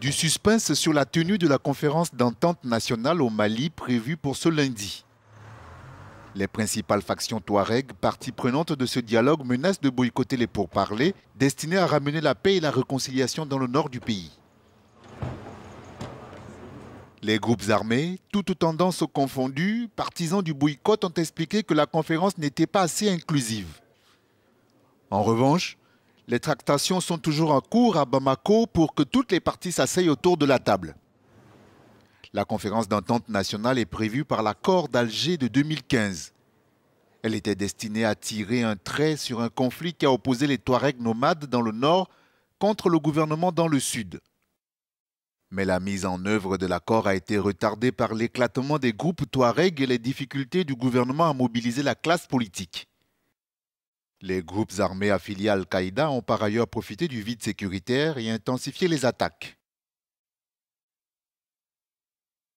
Du suspense sur la tenue de la conférence d'entente nationale au Mali prévue pour ce lundi. Les principales factions Touareg, parties prenantes de ce dialogue, menacent de boycotter les pourparlers destinés à ramener la paix et la réconciliation dans le nord du pays. Les groupes armés, toutes tendances confondues, partisans du boycott ont expliqué que la conférence n'était pas assez inclusive. En revanche, les tractations sont toujours en cours à Bamako pour que toutes les parties s'asseyent autour de la table. La conférence d'entente nationale est prévue par l'accord d'Alger de 2015. Elle était destinée à tirer un trait sur un conflit qui a opposé les Touaregs nomades dans le nord contre le gouvernement dans le sud. Mais la mise en œuvre de l'accord a été retardée par l'éclatement des groupes Touaregs et les difficultés du gouvernement à mobiliser la classe politique. Les groupes armés affiliés à Al-Qaïda ont par ailleurs profité du vide sécuritaire et intensifié les attaques.